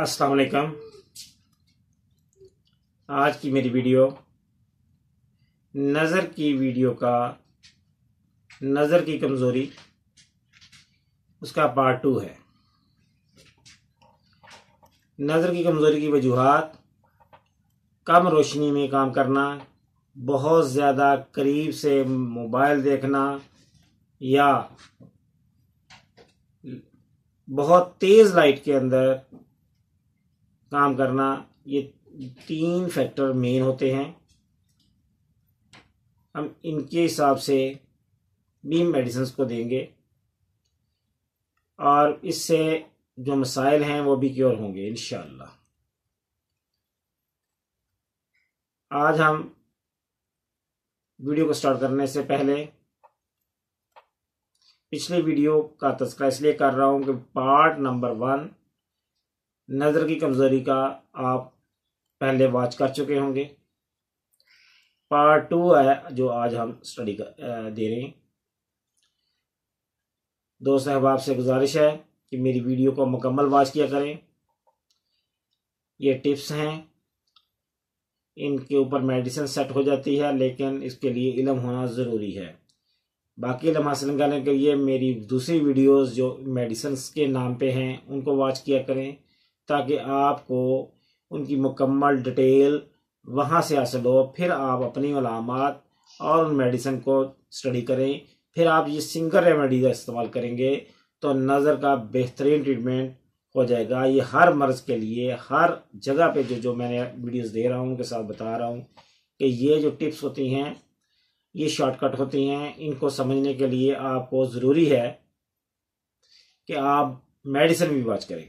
अस्सलाम आज की मेरी वीडियो नज़र की वीडियो का नज़र की कमज़ोरी उसका पार्ट टू है नज़र की कमज़ोरी की वजूहत कम रोशनी में काम करना बहुत ज़्यादा करीब से मोबाइल देखना या बहुत तेज़ लाइट के अंदर काम करना ये तीन फैक्टर मेन होते हैं हम इनके हिसाब से बीम मेडिसन्स को देंगे और इससे जो मसाइल हैं वो भी क्योर होंगे इन आज हम वीडियो को स्टार्ट करने से पहले पिछले वीडियो का तस्करा इसलिए कर रहा हूं कि पार्ट नंबर वन नज़र की कमज़ोरी का आप पहले वाच कर चुके होंगे पार्ट टू है जो आज हम स्टडी कर दे रहे हैं दोस्त अहबाब से गुजारिश है कि मेरी वीडियो को मुकम्मल वाच किया करें ये टिप्स हैं इनके ऊपर मेडिसिन सेट हो जाती है लेकिन इसके लिए इलम होना ज़रूरी है बाकी इलम हासिल करने के लिए मेरी दूसरी वीडियोस जो मेडिसिन के नाम पे हैं उनको वॉच किया करें ताकि आपको उनकी मुकम्मल डिटेल वहाँ से हासिल हो फिर आप अपनी अलामत और उन मेडिसिन को स्टडी करें फिर आप ये सिंगल रेमेडी का इस्तेमाल करेंगे तो नज़र का बेहतरीन ट्रीटमेंट हो जाएगा ये हर मर्ज के लिए हर जगह पे जो जो मैंने वीडियोस दे रहा हूँ उनके साथ बता रहा हूँ कि ये जो टिप्स होती हैं ये शॉर्टकट होती हैं इनको समझने के लिए आपको ज़रूरी है कि आप मेडिसिन भी वॉच करें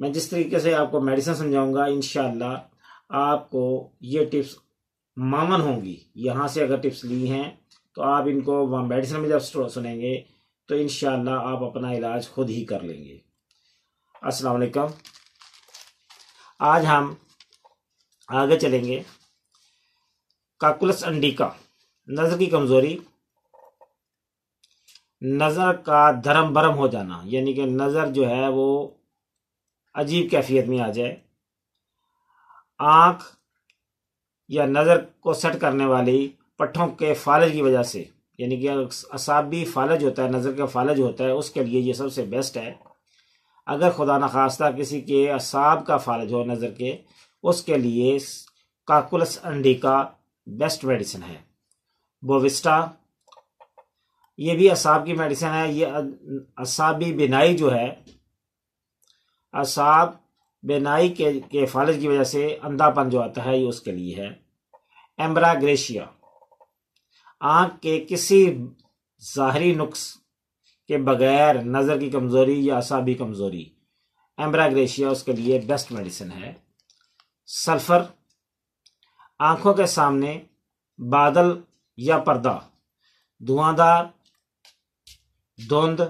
मैं जिस तरीके से आपको मेडिसिन समझाऊंगा इनशाला आपको ये टिप्स मामन होंगी यहाँ से अगर टिप्स ली हैं तो आप इनको वहाँ मेडिसिन में जब सुनेंगे तो इन आप अपना इलाज खुद ही कर लेंगे अस्सलाम आज हम आगे चलेंगे काकुलस अंडिका नज़र की कमज़ोरी नज़र का धर्म भरम हो जाना यानी कि नज़र जो है वो अजीब कैफियत में आ जाए आंख या नज़र को सेट करने वाली पट्ठों के फालज की वजह से यानी कि असाबी फालज होता है नज़र का फालज होता है उसके लिए ये सबसे बेस्ट है अगर खुदा न खास्ता किसी के असाब का फालज हो नज़र के उसके लिए काकुलस अंडी का बेस्ट मेडिसिन है बोविस्टा ये भी असाब की मेडिसिन है ये असाबी बिनाई जो है असाब बेनाई के के फालज की वजह से अंधापन जो आता है ये उसके लिए है एम्ब्राग्रेशिया आंख के किसी ज़ाहरी नुक्स के बगैर नज़र की कमज़ोरी या असाबी कमज़ोरी एम्ब्राग्रेशिया उसके लिए बेस्ट मेडिसिन है सल्फ़र आंखों के सामने बादल या पर्दा धुआंधार धुंध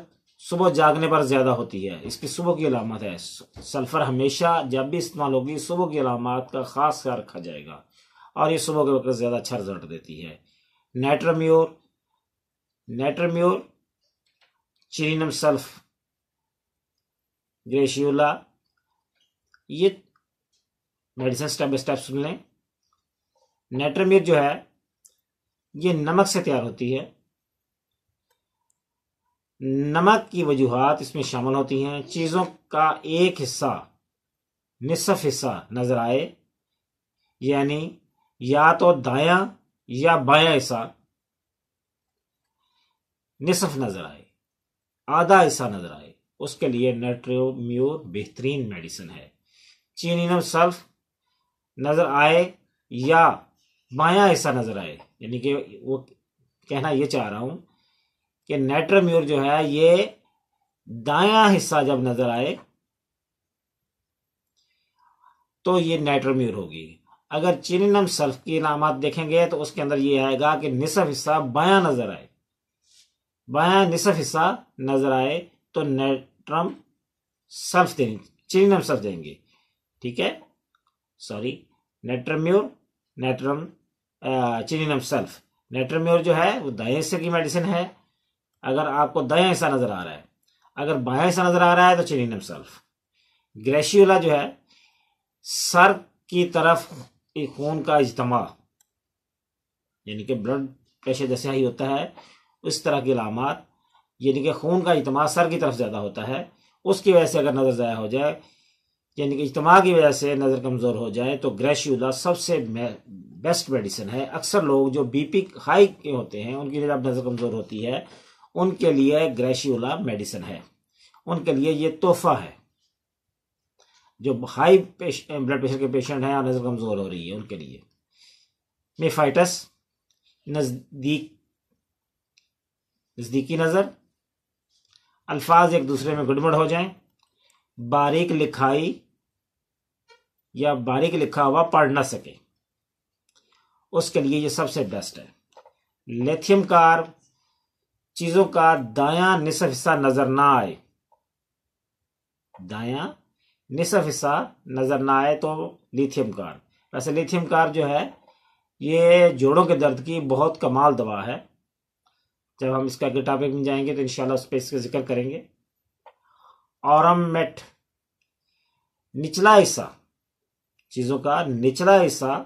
सुबह जागने पर ज़्यादा होती है इसकी सुबह की अलामत है सल्फ़र हमेशा जब भी इस्तेमाल होगी सुबह की अलामत का ख़ास ख्याल रखा जाएगा और ये सुबह के वक्त ज़्यादा अच्छा रिजल्ट देती है नेट्रम्योर नेट्रम्योर चीनम सल्फ ग्रेशियोला ये मेडिसिन स्टेप बाई स्टेप सुन लें नेट्रम्योर जो है ये नमक से तैयार होती है नमक की वजूहत इसमें शामिल होती हैं चीज़ों का एक हिस्सा निसफ हिस्सा नज़र आए यानी या तो दाया या बाया हिस्सा निसफ नज़र आए आधा हिस्सा नज़र आए उसके लिए नट्रोम्यूर बेहतरीन मेडिसिन है चीनी सल्फ नज़र आए या बाया हिस्सा नज़र आए यानी कि वो कहना ये चाह रहा हूं कि नेटर जो है ये दाया हिस्सा जब नजर आए तो ये नेटर होगी अगर चिनिनम सल्फ की इनामत देखेंगे तो उसके अंदर ये आएगा कि निसफ हिस्सा बाया नजर आए बाया निसफ हिस्सा नजर आए तो नेट्रम सल्फ देंगे चिनिनम सल्फ देंगे ठीक है sorry natrum mur natrum chininum sulph natrum mur जो है वो दाएं हिस्से की मेडिसिन है अगर आपको दया ऐसा नज़र आ रहा है अगर बाया ऐसा नज़र आ रहा है तो चिन्हिन सेल्फ ग्रेशियोला जो है सर की तरफ खून का इजतमा यानी कि ब्लड प्रेशर जैसे ही होता है उस तरह की लामात यानी कि खून का इज्तम सर की तरफ ज़्यादा होता है उसकी वजह से अगर नज़र ज़ाया हो जाए यानी कि इज्तम की वजह से नज़र कमज़ोर हो जाए तो ग्रेशियोला सबसे बेस्ट मेडिसिन है अक्सर लोग जो बीपी हाई के होते हैं उनकी जब नज़र कमज़ोर होती है उनके लिए ग्रेशियोला मेडिसिन है उनके लिए ये तोहफा है जो हाई ब्लड प्रेशर के पेशेंट हैं और नज़र कमज़ोर हो रही है उनके लिए मेफाइटस नज़दीक नज़दीकी नज़र अल्फाज एक दूसरे में गड़बड़ हो जाएं बारीक लिखाई या बारीक लिखा हुआ पढ़ ना सके उसके लिए ये सबसे बेस्ट है लेथियम कार्ब चीजों का दाया निसफ हिस्सा नजर ना आए दाया निसफ हिस्सा नजर ना आए तो लिथियम कार वैसे लिथियम कार जो है ये जोड़ों के दर्द की बहुत कमाल दवा है जब हम इसका अगले टॉपिक में जाएंगे तो इंशाल्लाह उस पर इसका जिक्र करेंगे और हम मेट निचला हिस्सा चीज़ों का निचला हिस्सा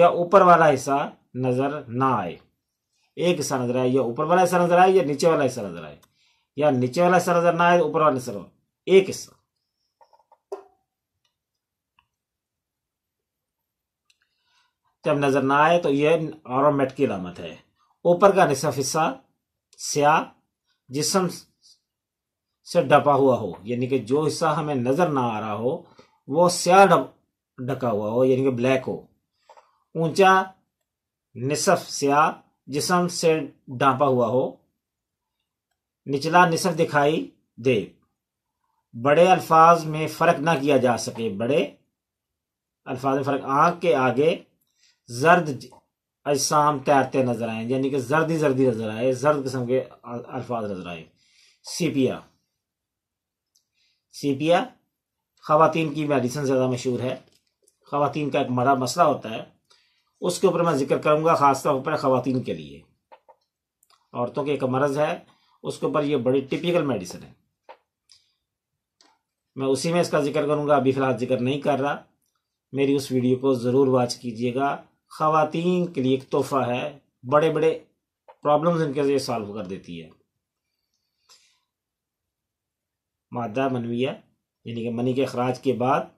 या ऊपर वाला हिस्सा नज़र ना आए एक हिस्सा नजर आए या ऊपर वाला हिस्सा नजर आए या नीचे वाला हिस्सा नजर आए या नीचे वाला हिस्सा नजर ना आए तो ऊपर वाला हिस्सा एक हिस्सा जब नजर ना आए तो यह ऑरोमेट की अलामत है ऊपर का निसफ हिस्सा स्या जिसम से डपा हुआ हो यानी कि जो हिस्सा हमें नजर ना आ रहा हो वो स्या ढका हुआ हो यानी कि ब्लैक हो ऊंचा निसफ स्या जिसम से डांपा हुआ हो निचला निसफ दिखाई दे बड़े अल्फाज में फ़र्क ना किया जा सके बड़े अल्फाज में फ़र्क आंख के आगे जर्द अजसाम तैरते नजर आए यानी कि जर्दी जर्दी नजर आए जर्द किस्म के अल्फाज नजर आए सीपिया सीपिया खातन की मेडिसिन ज़्यादा मशहूर है खातन का एक बड़ा मसला होता है उसके ऊपर मैं जिक्र करूंगा ख़ासतौर पर खातन के लिए औरतों के एक मर्ज़ है उसके ऊपर ये बड़ी टिपिकल मेडिसिन है मैं उसी में इसका जिक्र करूंगा अभी फ़िलहाल जिक्र नहीं कर रहा मेरी उस वीडियो को ज़रूर वॉच कीजिएगा खातन के लिए एक तोहफ़ा है बड़े बड़े प्रॉब्लम्स इनके लिए सॉल्व कर देती है मादा मनविया यानी कि मनी के अखराज के बाद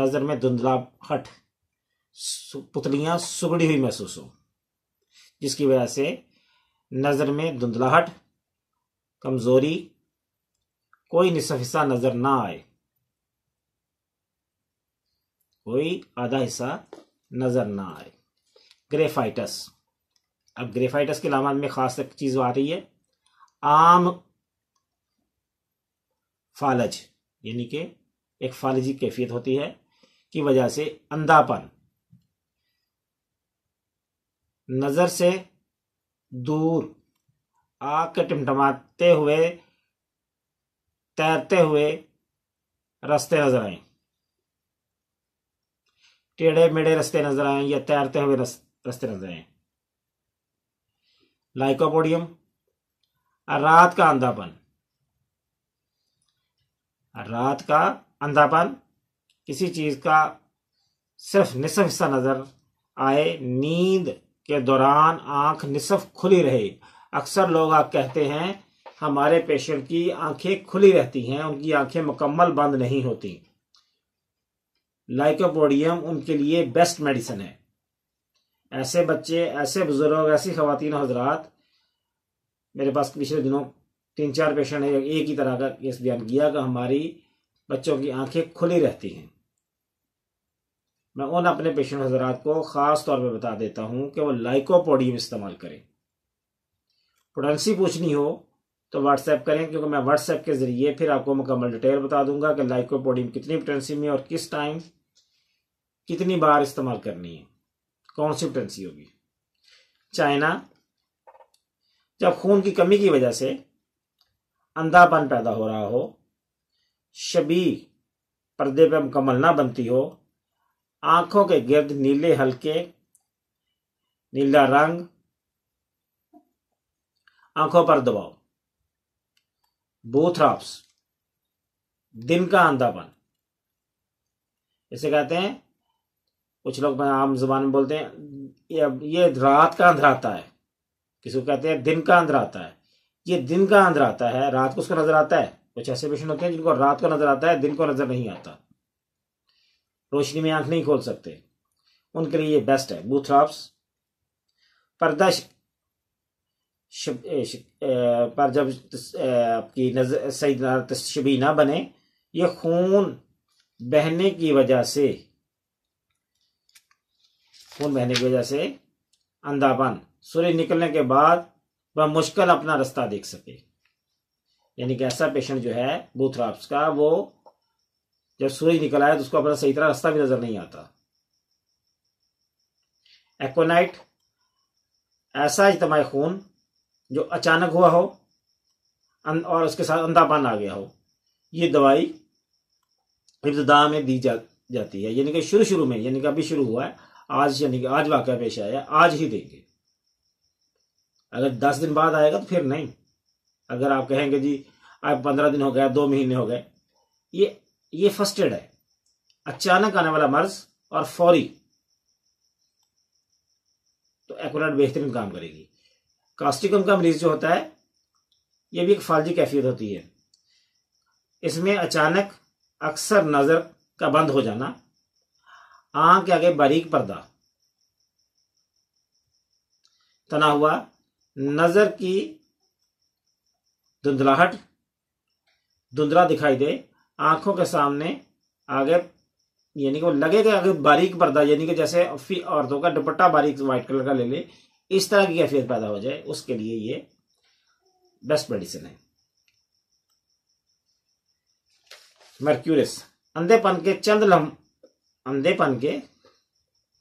नज़र में धुंधला हट पुतलियां सुगड़ी हुई महसूस हो जिसकी वजह से नज़र में धुंधलाहट कमज़ोरी कोई निसफ हिस्सा नज़र ना आए कोई आधा हिस्सा नज़र ना आए ग्रेफाइटस अब ग्रेफाइटस के लामा में ख़ास एक चीज़ आ रही है आम फालज यानी कि एक फालजी कैफियत होती है की वजह से अंधापन नज़र से दूर आग के टिमटमाते हुए तैरते हुए रास्ते नजर आए टेढ़े मेढ़े रास्ते नजर आए या तैरते हुए रास्ते नजर आए लाइकोपोडियम रात का अंधापन रात का अंधापन किसी चीज का सिर्फ निसफ हिस्सा नजर आए नींद के दौरान आंख निसफ खुली रहे अक्सर लोग आप कहते हैं हमारे पेशेंट की आंखें खुली रहती हैं उनकी आंखें मुकम्मल बंद नहीं होती लाइकोपोडियम उनके लिए बेस्ट मेडिसिन है ऐसे बच्चे ऐसे बुजुर्ग ऐसी खातन हजरात मेरे पास पिछले दिनों तीन चार पेशेंट है एक ही तरह का केस बयान किया कि हमारी बच्चों की आंखें खुली रहती हैं मैं उन अपने पेशेंट हजरात को ख़ास तौर पर बता देता हूं कि वो लाइकोपोडियम इस्तेमाल करें प्रोडेंसी पूछनी हो तो व्हाट्सएप करें क्योंकि मैं व्हाट्सएप के ज़रिए फिर आपको मुकम्मल डिटेल बता दूंगा कि लाइकोपोडियम कितनी प्रोडेंसी में और किस टाइम कितनी बार इस्तेमाल करनी है कौन सी प्रोडेंसी होगी चाइना जब खून की कमी की वजह से अंधापन पैदा हो रहा हो शबी पर्दे पर मुकम्मल ना बनती हो आंखों के गिर्द नीले हल्के नीला रंग आंखों पर दबाव बूथ्रॉप्स दिन का अंधापन इसे कहते हैं कुछ लोग आम जबान में बोलते हैं ये रात का अंधराता है किसी को कहते हैं दिन का अंधराता है ये दिन का अंधराता है रात को उसको नजर आता है कुछ ऐसे पेशेंट होते हैं जिनको रात को नजर आता है दिन को नजर नहीं आता रोशनी में आंख नहीं खोल सकते उनके लिए ये बेस्ट है बूथ्रॉप्स पर्दा शब, श, पर जब आपकी नजर सही तस्वीर ना बने ये खून बहने की वजह से खून बहने की वजह से अंधापन सूर्य निकलने के बाद वह मुश्किल अपना रास्ता देख सके यानी कि ऐसा पेशेंट जो है बूथ्राप्स का वो जब सूरज निकल आया तो उसको अपना सही तरह रास्ता भी नजर नहीं आता एक्वानाइट ऐसा इजतम खून जो अचानक हुआ हो और उसके साथ अंधापान आ गया हो ये दवाई इब्तदा में दी जा, जाती है यानी कि शुरू शुरू में यानी कि अभी शुरू हुआ है आज यानी कि आज वाक्य पेश आया आज ही देंगे अगर दस दिन बाद आएगा तो फिर नहीं अगर आप कहेंगे जी आप पंद्रह दिन हो गया दो महीने हो गए ये ये फर्स्ट एड है अचानक आने वाला मर्ज और फौरी तो एक्ट बेहतरीन काम करेगी कास्टिकम का मरीज जो होता है यह भी एक फालजी कैफियत होती है इसमें अचानक अक्सर नजर का बंद हो जाना आंख के आगे बारीक पर्दा तना हुआ नजर की धुंधलाहट धुंधला दिखाई दे आंखों के सामने आगे यानी कि वो लगेगा अगर बारीक पर्दा यानी कि जैसे औरतों का दुपट्टा बारीक व्हाइट कलर का ले ले इस तरह की कैफियत पैदा हो जाए उसके लिए ये बेस्ट मेडिसिन है मर्क्यूरिस अंधेपन के चंद लम अंधेपन के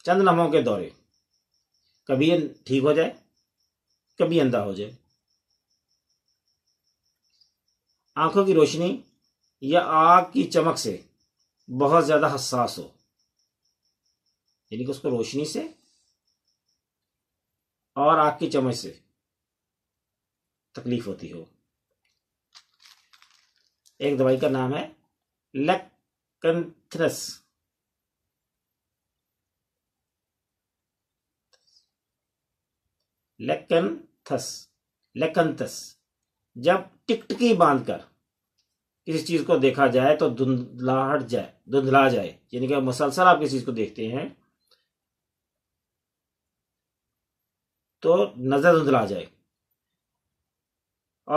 चंद लम्हों के दौरे कभी ठीक हो जाए कभी अंधा हो जाए आंखों की रोशनी या आग की चमक से बहुत ज़्यादा हसास हो यानी कि उसको रोशनी से और आग की चमक से तकलीफ होती हो एक दवाई का नाम है लेकथ्रस लेकनथस लेकंथस जब टिकटकी बांधकर किसी चीज को देखा जाए तो धुंधलाहट जाए धुंधला जाए यानी कि मुसलसल आप किसी चीज को देखते हैं तो नजर धुंधला जाए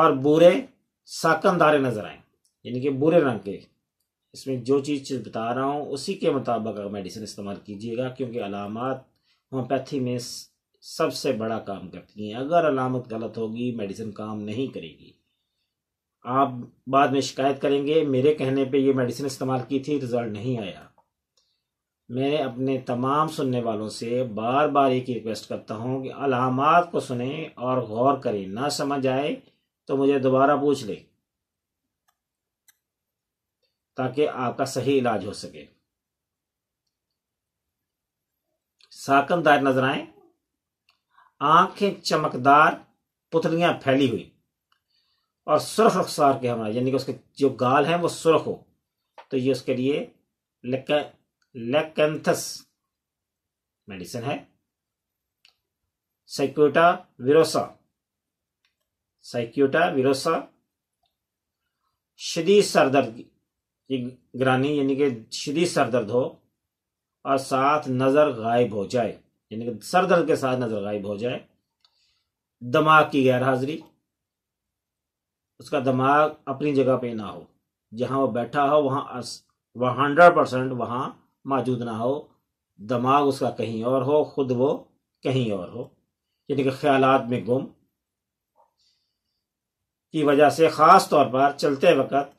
और बुरे साकंदारे नजर आए यानी कि बुरे रंग के इसमें जो चीज़ बता रहा हूं उसी के मुताबिक मेडिसिन इस्तेमाल कीजिएगा क्योंकि अलामत होम्योपैथी में सबसे बड़ा काम करती हैं अगर अलामत गलत होगी मेडिसिन काम नहीं करेगी आप बाद में शिकायत करेंगे मेरे कहने पे ये मेडिसिन इस्तेमाल की थी रिजल्ट नहीं आया मैं अपने तमाम सुनने वालों से बार बार एक रिक्वेस्ट करता हूँ कि अलामत को सुने और गौर करें ना समझ आए तो मुझे दोबारा पूछ लें ताकि आपका सही इलाज हो सके साकनदार नजर आए आंखें चमकदार पुतलियां फैली हुई और सुरख रखसार के हमारा यानी कि उसके जो गाल हैं वो सुरख हो तो ये उसके लिए लेकेंथस मेडिसिन है साइक्यूटा विरोसा साइक्यूटा विरोसा शदीद सरदर्द ग्रानी यानी कि शदीद सरदर्द हो और साथ नज़र गायब हो जाए यानी कि सरदर्द के साथ नज़र गायब हो जाए दमाग की गैर हाजिरी उसका दिमाग अपनी जगह पे ना हो जहाँ वो बैठा हो वहाँ वह हंड्रेड परसेंट वहाँ मौजूद ना हो दिमाग उसका कहीं और हो खुद वो कहीं और हो यानी कि ख्याल में गुम की वजह से ख़ास तौर पर चलते वक्त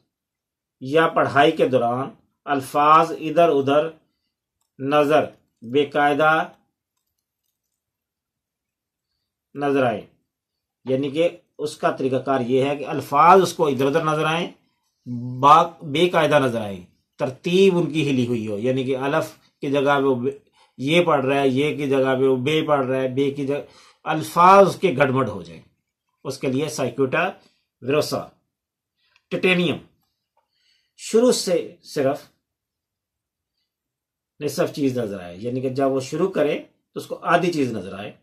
या पढ़ाई के दौरान अल्फाज इधर उधर नज़र बेकायदा नज़र आए यानी कि उसका तरीक़ाकार ये है कि अल्फाज उसको इधर उधर नज़र आए बेकायदा नज़र आए तरतीब उनकी हिली हुई हो यानी कि अलफ की जगह वो ये पढ़ रहा है ये की जगह पे वो बे पढ़ रहा है बे की जगह अल्फाज उसके गड़बड़ हो जाए उसके लिए साइक्यूटा विरोसा टिटेनियम शुरू से सिर्फ सब चीज नजर आए यानी कि जब वो शुरू करे तो उसको आधी चीज नजर आए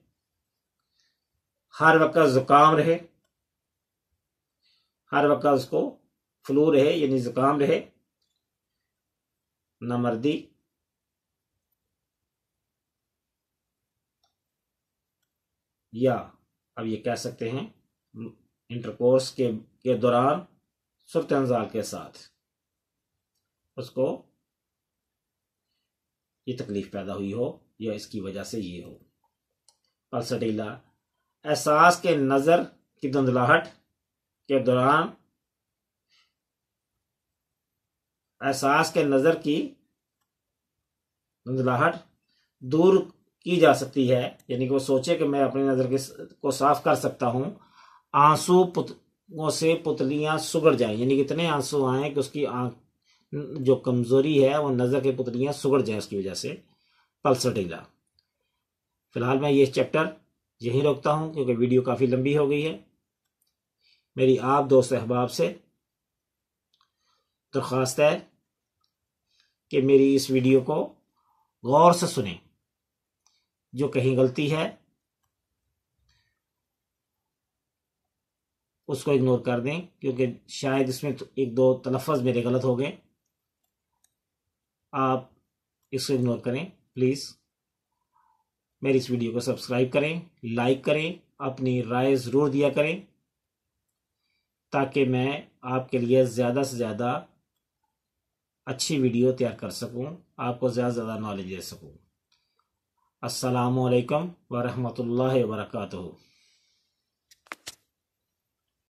हर वक्त जुकाम रहे हर वक्त उसको फ्लू रहे यानी जुकाम रहे न मर्दी या अब ये कह सकते हैं इंटरकोर्स के के दौरान सुरत के साथ उसको ये तकलीफ पैदा हुई हो या इसकी वजह से ये हो पलसटीला एहसास के नज़र की धुंधलाहट के दौरान एहसास के नज़र की धुंधलाहट दूर की जा सकती है यानी कि वो सोचे कि मैं अपनी नज़र को साफ कर सकता हूं आंसू पुतों से पुतलियां सुगड़ जाए यानी कि इतने आंसू आए कि उसकी आंख जो कमज़ोरी है वो नज़र की पुतलियां सुगड़ जाए उसकी वजह से पल्सटेगा फिलहाल मैं ये चैप्टर यहीं रोकता हूं क्योंकि वीडियो काफ़ी लंबी हो गई है मेरी आप दोस्त अहबाब से दरख्वास्त है कि मेरी इस वीडियो को गौर से सुने जो कहीं गलती है उसको इग्नोर कर दें क्योंकि शायद इसमें तो एक दो तलफज मेरे गलत हो गए आप इसको इग्नोर करें प्लीज़ मेरी इस वीडियो को सब्सक्राइब करें लाइक करें अपनी राय ज़रूर दिया करें ताकि मैं आपके लिए ज़्यादा से ज़्यादा अच्छी वीडियो तैयार कर सकूं आपको ज़्यादा से ज़्यादा नॉलेज दे सकूं अस्सलाम वालेकुम वर्का